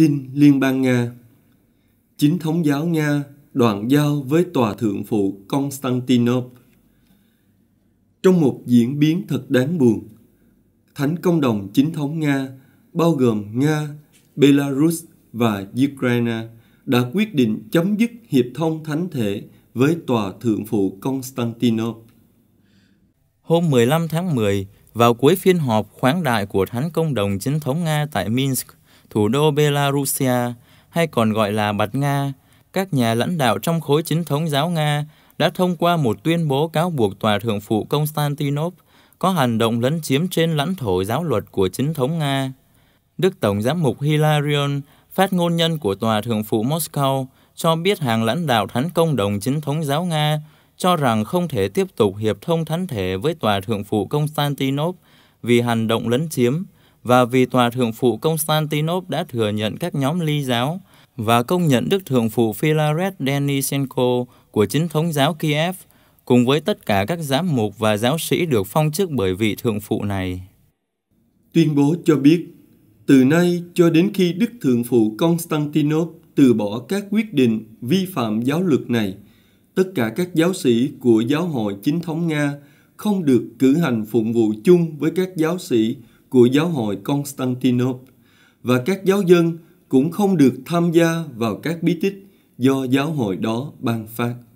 Tin Liên bang Nga Chính thống giáo Nga đoạn giao với Tòa Thượng phụ Constantinople. Trong một diễn biến thật đáng buồn, Thánh Công đồng chính thống Nga, bao gồm Nga, Belarus và Ukraine, đã quyết định chấm dứt hiệp thông thánh thể với Tòa Thượng phụ Constantinople. Hôm 15 tháng 10, vào cuối phiên họp khoáng đại của Thánh Công đồng chính thống Nga tại Minsk, thủ đô Belarusia hay còn gọi là Bạt Nga, các nhà lãnh đạo trong khối chính thống giáo Nga đã thông qua một tuyên bố cáo buộc Tòa Thượng phụ Constantinop có hành động lấn chiếm trên lãnh thổ giáo luật của chính thống Nga. Đức Tổng giám mục Hilarion, phát ngôn nhân của Tòa Thượng phụ Moscow, cho biết hàng lãnh đạo thánh công đồng chính thống giáo Nga cho rằng không thể tiếp tục hiệp thông thánh thể với Tòa Thượng phụ Constantinop vì hành động lấn chiếm, và vì Tòa Thượng Phụ Constantinop đã thừa nhận các nhóm ly giáo và công nhận Đức Thượng Phụ Philaret Denisenko của chính thống giáo Kiev, cùng với tất cả các giám mục và giáo sĩ được phong chức bởi vị Thượng Phụ này. Tuyên bố cho biết, từ nay cho đến khi Đức Thượng Phụ Constantinop từ bỏ các quyết định vi phạm giáo luật này, tất cả các giáo sĩ của Giáo hội Chính thống Nga không được cử hành phụng vụ chung với các giáo sĩ của giáo hội Constantinople và các giáo dân cũng không được tham gia vào các bí tích do giáo hội đó ban phát.